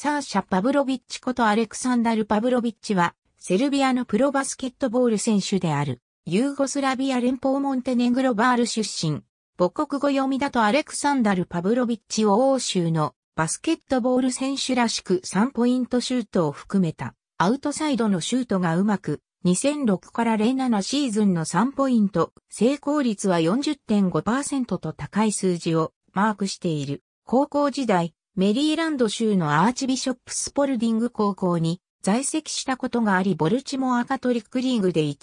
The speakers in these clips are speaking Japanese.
サーシャ・パブロビッチことアレクサンダル・パブロビッチは、セルビアのプロバスケットボール選手である、ユーゴスラビア連邦モンテネグロバール出身。母国語読みだとアレクサンダル・パブロビッチを欧州のバスケットボール選手らしく3ポイントシュートを含めたアウトサイドのシュートがうまく2006から07シーズンの3ポイント成功率は40.5%と高い数字をマークしている。高校時代メリーランド州のアーチビショップスポルディング高校に在籍したことがありボルチモアカトリックリーグで1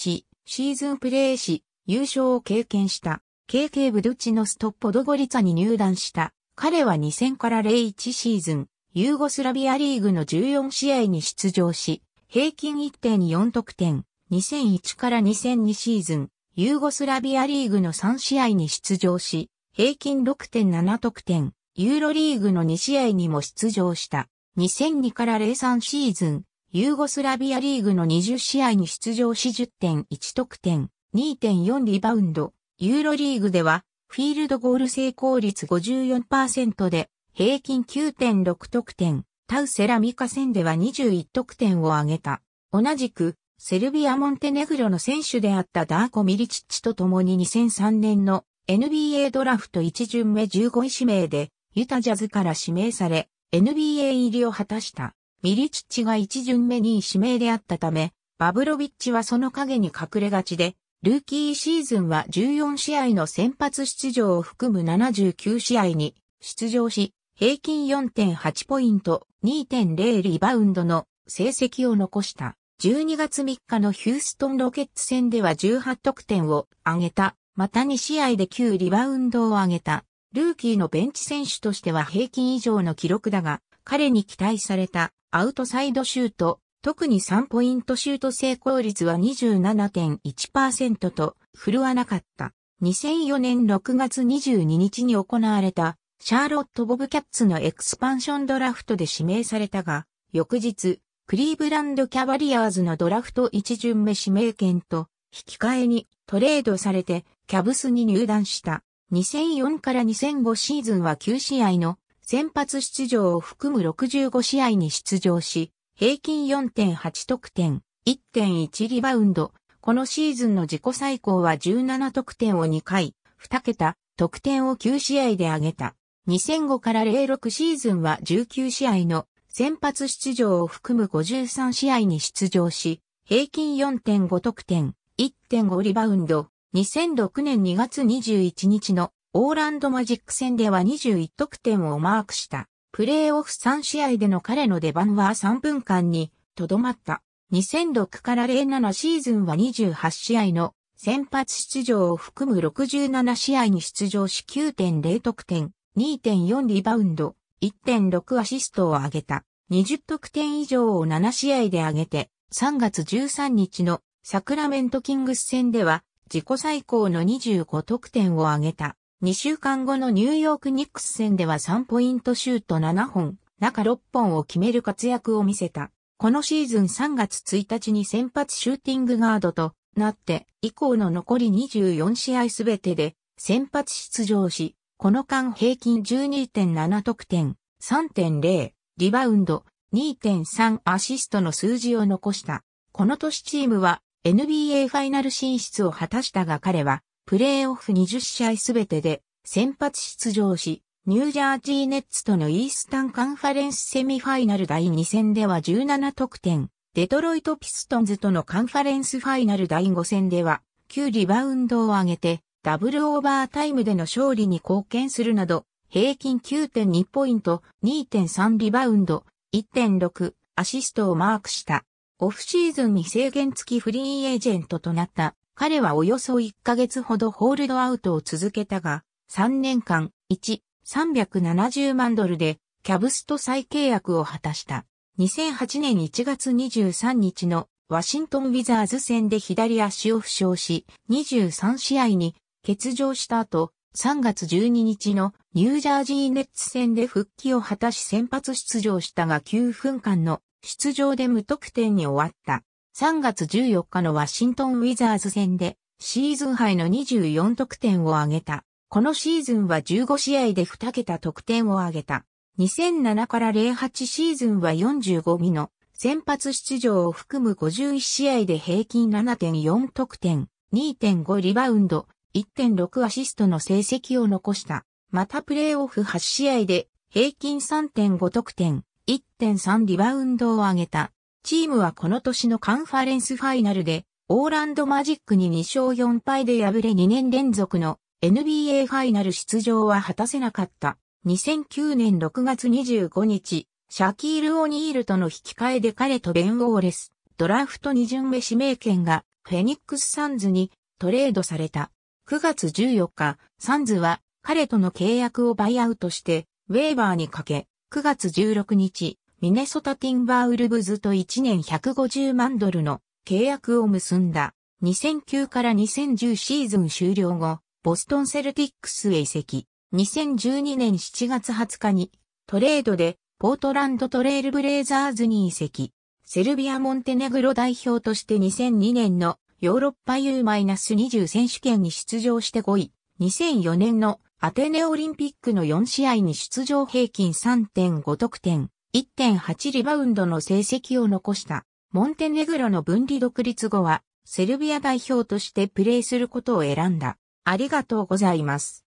シーズンプレーし優勝を経験した KK ブドゥチのストッポドゴリツァに入団した。彼は2000から01シーズンユーゴスラビアリーグの14試合に出場し平均1.4得点2001から2002シーズンユーゴスラビアリーグの3試合に出場し平均6.7得点ユーロリーグの2試合にも出場した。2002から03シーズン、ユーゴスラビアリーグの20試合に出場し10.1得点、2.4リバウンド。ユーロリーグでは、フィールドゴール成功率54%で、平均9.6得点。タウセラミカ戦では21得点を挙げた。同じく、セルビア・モンテネグロの選手であったダーコ・ミリチッチと共に2003年の NBA ドラフト1巡目15位指名でユタジャズから指名され、NBA 入りを果たした。ミリチッチが一巡目に指名であったため、バブロビッチはその影に隠れがちで、ルーキーシーズンは14試合の先発出場を含む79試合に出場し、平均4.8ポイント、2.0リバウンドの成績を残した。12月3日のヒューストンロケッツ戦では18得点を挙げた。また2試合で9リバウンドを挙げた。ルーキーのベンチ選手としては平均以上の記録だが、彼に期待されたアウトサイドシュート、特に3ポイントシュート成功率は27.1%と振るわなかった。2004年6月22日に行われたシャーロット・ボブキャッツのエクスパンションドラフトで指名されたが、翌日、クリーブランド・キャバリアーズのドラフト1巡目指名権と引き換えにトレードされてキャブスに入団した。2004から2005シーズンは9試合の先発出場を含む65試合に出場し、平均4.8得点、1.1リバウンド。このシーズンの自己最高は17得点を2回、2桁、得点を9試合で上げた。2005から06シーズンは19試合の先発出場を含む53試合に出場し、平均4.5得点、1.5リバウンド。2006年2月21日のオーランドマジック戦では21得点をマークした。プレーオフ3試合での彼の出番は3分間にとどまった。2006から07シーズンは28試合の先発出場を含む67試合に出場し9.0得点、2.4リバウンド、1.6アシストを上げた。20得点以上を7試合で上げて、3月13日のサクラメントキングス戦では自己最高の25得点を挙げた。2週間後のニューヨークニックス戦では3ポイントシュート7本、中6本を決める活躍を見せた。このシーズン3月1日に先発シューティングガードとなって、以降の残り24試合すべてで先発出場し、この間平均12.7得点、3.0、リバウンド、2.3アシストの数字を残した。この年チームは NBA ファイナル進出を果たしたが彼は、プレーオフ20試合すべてで先発出場し、ニュージャージーネッツとのイースタンカンファレンスセミファイナル第2戦では17得点、デトロイトピストンズとのカンファレンスファイナル第5戦では9リバウンドを上げて、ダブルオーバータイムでの勝利に貢献するなど、平均9.2ポイント、2.3リバウンド、1.6アシストをマークした。オフシーズンに制限付きフリーエージェントとなった。彼はおよそ1ヶ月ほどホールドアウトを続けたが、3年間、1、370万ドルで、キャブスと再契約を果たした。2008年1月23日のワシントン・ウィザーズ戦で左足を負傷し、23試合に欠場した後、3月12日のニュージャージー・ネッツ戦で復帰を果たし先発出場したが9分間の出場で無得点に終わった。3月14日のワシントン・ウィザーズ戦でシーズン杯の24得点を挙げた。このシーズンは15試合で2桁得点を挙げた。2007から08シーズンは45ミの先発出場を含む51試合で平均7.4得点、2.5リバウンド、1.6アシストの成績を残した。またプレーオフ8試合で平均3.5得点、1.3リバウンドを上げた。チームはこの年のカンファレンスファイナルで、オーランドマジックに2勝4敗で敗れ2年連続の NBA ファイナル出場は果たせなかった。2009年6月25日、シャキール・オニールとの引き換えで彼とベン・ウォーレス、ドラフト2巡目指名権がフェニックス・サンズにトレードされた。9月14日、サンズは彼との契約をバイアウトして、ウェーバーにかけ、9月16日、ミネソタティンバーウルブズと1年150万ドルの契約を結んだ。2009から2010シーズン終了後、ボストンセルティックスへ移籍。2012年7月20日にトレードでポートランドトレイルブレイザーズに移籍。セルビア・モンテネグロ代表として2002年のヨーロッパ U-20 選手権に出場して5位。2004年のアテネオリンピックの4試合に出場平均3.5得点、1.8リバウンドの成績を残した、モンテネグロの分離独立後は、セルビア代表としてプレーすることを選んだ。ありがとうございます。